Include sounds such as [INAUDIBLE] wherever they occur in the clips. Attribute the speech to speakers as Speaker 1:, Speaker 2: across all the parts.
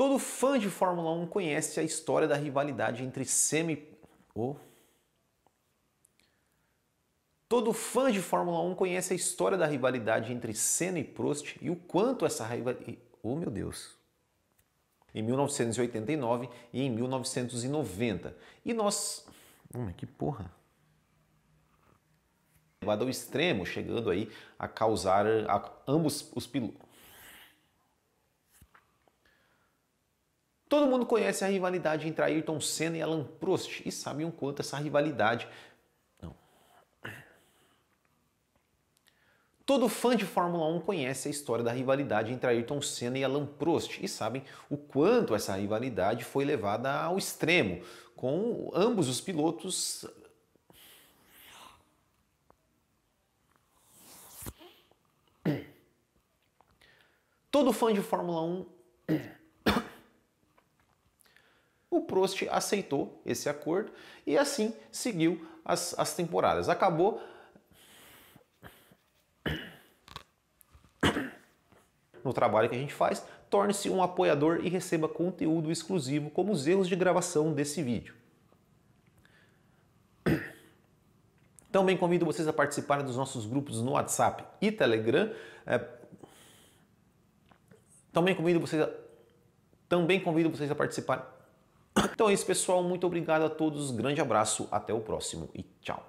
Speaker 1: Todo fã de Fórmula 1 conhece a história da rivalidade entre semi. Oh. Todo fã de Fórmula 1 conhece a história da rivalidade entre Senna e Prost e o quanto essa rivalidade. Oh meu Deus! Em 1989 e em 1990. E nós. Hum, que porra! Levado ao extremo, chegando aí a causar a ambos os pilotos. Todo mundo conhece a rivalidade entre Ayrton Senna e Alan Prost e sabe o quanto essa rivalidade. Não. Todo fã de Fórmula 1 conhece a história da rivalidade entre Ayrton Senna e Alan Prost e sabem o quanto essa rivalidade foi levada ao extremo, com ambos os pilotos
Speaker 2: Todo fã de Fórmula 1
Speaker 1: o Prost aceitou esse acordo e assim seguiu as, as temporadas. Acabou [COUGHS] no trabalho que a gente faz, torne-se um apoiador e receba conteúdo exclusivo, como os erros de gravação desse vídeo. [COUGHS] Também convido vocês a participarem dos nossos grupos no WhatsApp e Telegram. É... Também convido vocês a... Também convido vocês a participarem então é isso, pessoal. Muito obrigado a todos. Grande abraço. Até o próximo e tchau.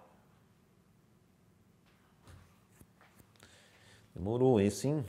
Speaker 1: Demorou esse, hein?